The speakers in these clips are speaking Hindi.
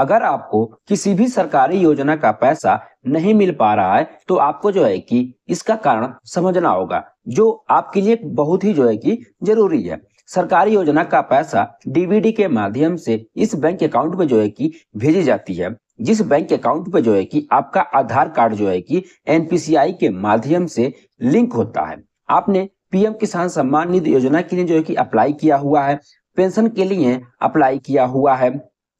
अगर आपको किसी भी सरकारी योजना का पैसा नहीं मिल पा रहा है तो आपको जो है कि इसका कारण समझना होगा जो आपके लिए बहुत ही जो है कि जरूरी है सरकारी योजना का पैसा डीबीडी के माध्यम से इस बैंक अकाउंट में जो है कि भेजी जाती है जिस बैंक अकाउंट पे जो है कि आपका आधार कार्ड जो है कि एनपीसीआई के माध्यम से लिंक होता है आपने पीएम किसान सम्मान निधि योजना के लिए जो है कि अप्लाई किया हुआ है पेंशन के लिए अप्लाई किया हुआ है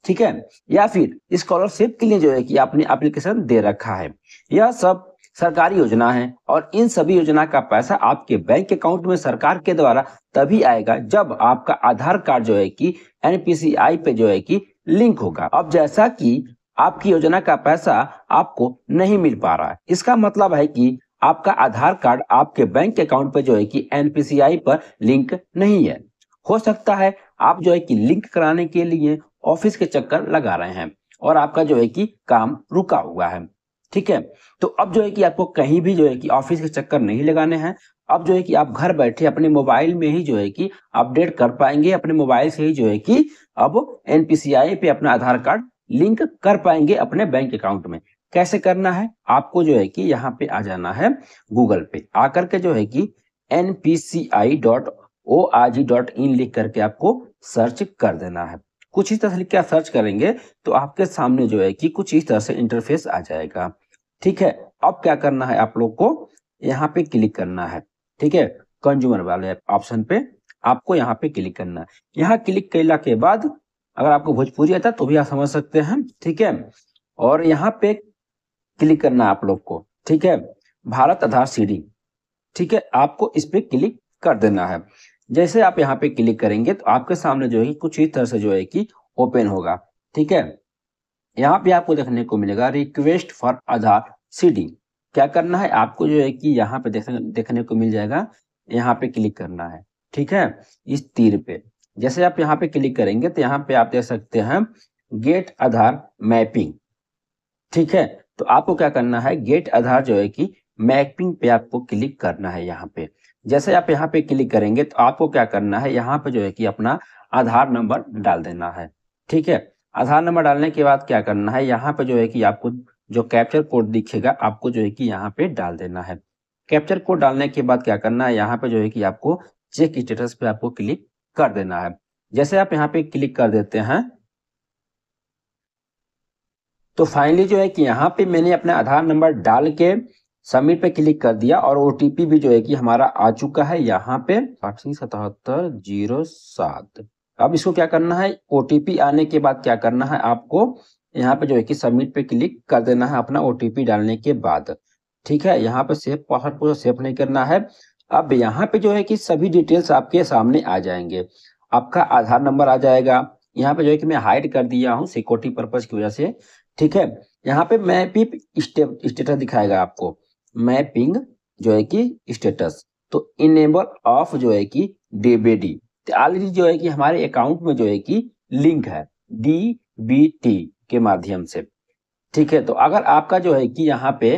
ठीक है या फिर स्कॉलरशिप के लिए जो है कि आपने एप्लीकेशन दे रखा है यह सब सरकारी योजना है और इन सभी योजना का पैसा आपके बैंक अकाउंट में सरकार के द्वारा तभी आएगा जब आपका आधार कार्ड जो है कि एनपीसीआई पे जो है कि लिंक होगा अब जैसा कि आपकी योजना का पैसा आपको नहीं मिल पा रहा है इसका मतलब है कि आपका आधार कार्ड आपके बैंक अकाउंट पे जो है कि एनपीसीआई पर लिंक नहीं है हो सकता है आप जो है कि लिंक कराने के लिए ऑफिस के चक्कर लगा रहे हैं और आपका जो है कि काम रुका हुआ है ठीक है तो अब जो है कि आपको कहीं भी जो है कि ऑफिस के चक्कर नहीं लगाने हैं अब जो है कि आप घर बैठे अपने मोबाइल में ही जो है कि अपडेट कर पाएंगे अपने मोबाइल से ही जो है कि अब एनपीसीआई पे अपना आधार कार्ड लिंक कर पाएंगे अपने बैंक अकाउंट में कैसे करना है आपको जो है कि यहाँ पे आ जाना है गूगल पे आकर के जो है कि N P C I dot O R G dot in लिख करके आपको सर्च कर देना है कुछ इस तरह से लिख सर्च करेंगे तो आपके सामने जो है कि कुछ इस तरह से इंटरफेस आ जाएगा ठीक है अब क्या करना है आप लोग को यहाँ पे क्लिक करना है ठीक है कंज्यूमर वाले ऑप्शन पे आपको यहाँ पे क्लिक करना है यहाँ क्लिक कैला के बाद अगर आपको भोजपुरी आता तो भी आप समझ सकते हैं ठीक है और यहाँ पे क्लिक करना है आप लोग को ठीक है भारत आधार सीडी ठीक है आपको इस पे क्लिक कर देना है जैसे आप यहाँ पे क्लिक करेंगे तो आपके सामने जो है कुछ इस तरह से जो है कि ओपन होगा ठीक है यहाँ पे आपको देखने को मिलेगा रिक्वेस्ट फॉर आधार सीडी क्या करना है आपको जो है कि यहाँ पे देखने को मिल जाएगा यहाँ पे क्लिक करना है ठीक है इस तीर पे जैसे आप यहाँ पे क्लिक करेंगे तो यहाँ पे आप देख सकते हैं गेट आधार मैपिंग ठीक है तो आपको क्या करना है गेट आधार जो है कि मैपिंग पे आपको क्लिक करना है यहाँ पे जैसे आप यहाँ पे क्लिक करेंगे तो आपको क्या करना है यहाँ पे जो है कि अपना आधार नंबर डाल देना है ठीक है आधार नंबर डालने के बाद क्या करना है यहाँ पे जो है कि आपको जो कैप्चर कोड दिखेगा आपको जो है कि यहाँ पे डाल देना है कैप्चर कोड डालने के बाद क्या करना है यहाँ पे जो है कि आपको चेक स्टेटस पे आपको क्लिक कर देना है जैसे आप यहाँ पे क्लिक कर देते हैं तो फाइनली जो है कि यहाँ पे मैंने अपना आधार नंबर डाल के सबमिट पे क्लिक कर दिया और ओ भी जो है कि हमारा आ चुका है यहाँ पे अठासी सतहत्तर जीरो सात अब इसको क्या करना है ओ आने के बाद क्या करना है आपको यहाँ पे जो है कि सबमिट पे क्लिक कर देना है अपना ओ डालने के बाद ठीक है यहाँ पे सेफ पासवर्ड को सेफ नहीं करना है अब यहाँ पे जो है कि सभी डिटेल्स आपके सामने आ जाएंगे आपका आधार नंबर आ जाएगा यहाँ पे जो है कि मैं हाइड कर दिया हूँ सिक्योरिटी पर्पज की वजह से ठीक है यहाँ पे मैं भी स्टेटस दिखाएगा आपको मैपिंग जो है कि स्टेटस तो इनेबल ऑफ जो है कि डीबीडी ऑलरेडी तो जो है कि हमारे अकाउंट में जो है कि लिंक है डी बी टी के माध्यम से ठीक है तो अगर आपका जो है कि यहाँ पे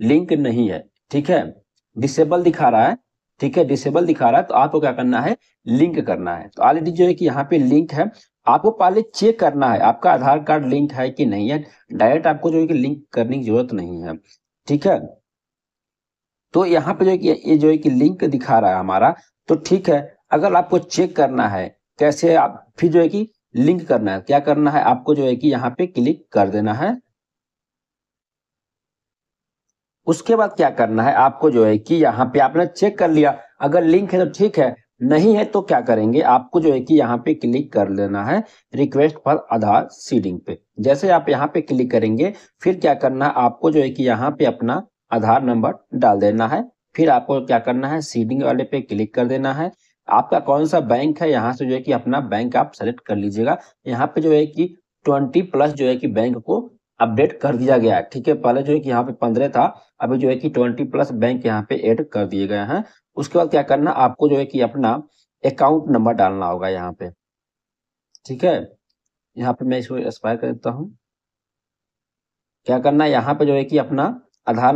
लिंक नहीं है ठीक है डिसेबल दिखा रहा है ठीक है डिसेबल दिखा रहा है तो आपको क्या करना है लिंक करना है तो ऑलरेडी जो है कि यहाँ पे लिंक है आपको पहले चेक करना है आपका आधार कार्ड लिंक है कि नहीं है डायरेक्ट आपको जो है कि लिंक करने की जरूरत नहीं है ठीक है तो यहाँ पे जो ये जो है कि लिंक दिखा रहा है हमारा तो ठीक है अगर आपको चेक करना है कैसे आप फिर जो है कि लिंक करना है क्या करना है आपको जो है कि यहाँ पे क्लिक कर देना है उसके बाद क्या करना है आपको जो है कि यहाँ पे आपने चेक कर लिया अगर लिंक है तो ठीक है नहीं है तो क्या करेंगे आपको जो है कि यहाँ पे क्लिक कर लेना है रिक्वेस्ट फॉर आधार सीडिंग पे जैसे आप यहाँ पे क्लिक करेंगे फिर क्या करना है आपको जो है कि यहाँ पे अपना आधार नंबर डाल देना है फिर आपको क्या करना है सीडिंग वाले पे क्लिक कर देना है आपका कौन सा बैंक है यहाँ से जो है कि अपना बैंक आप सेलेक्ट कर लीजिएगा यहाँ पे जो है कि ट्वेंटी प्लस जो है कि बैंक को अपडेट कर दिया गया है ठीक है पहले जो है कि यहाँ पे पंद्रह था अभी जो है कि ट्वेंटी प्लस बैंक यहाँ पे ऐड कर दिए गए हैं उसके बाद क्या करना आपको जो है कि अपना अकाउंट नंबर डालना होगा यहाँ पे ठीक है यहाँ पे मैं इसको एक्सपायर कर देता हूँ क्या करना है यहाँ पे जो है कि अपना आधार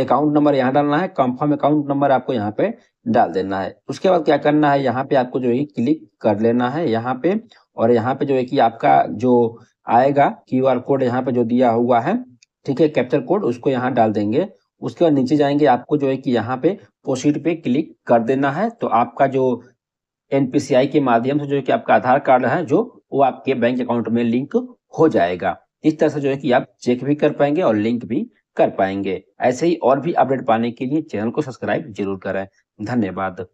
अकाउंट नंबर यहाँ डालना है कंफर्म अकाउंट नंबर आपको यहाँ पे डाल देना है उसके बाद क्या करना है यहाँ पे आपको जो है क्लिक कर लेना है यहाँ पे और यहाँ पे जो है कि आपका जो आएगा क्यू आर कोड यहाँ पे जो दिया हुआ है ठीक है कैप्चर कोड उसको यहाँ डाल देंगे उसके बाद नीचे जाएंगे आपको जो है कि यहाँ पे प्रोसीड पे क्लिक कर देना है तो आपका जो एनपीसीआई के माध्यम से जो है कि आपका आधार कार्ड है जो वो आपके बैंक अकाउंट में लिंक हो जाएगा इस तरह से जो है कि आप चेक भी कर पाएंगे और लिंक भी कर पाएंगे ऐसे ही और भी अपडेट पाने के लिए चैनल को सब्सक्राइब जरूर करें धन्यवाद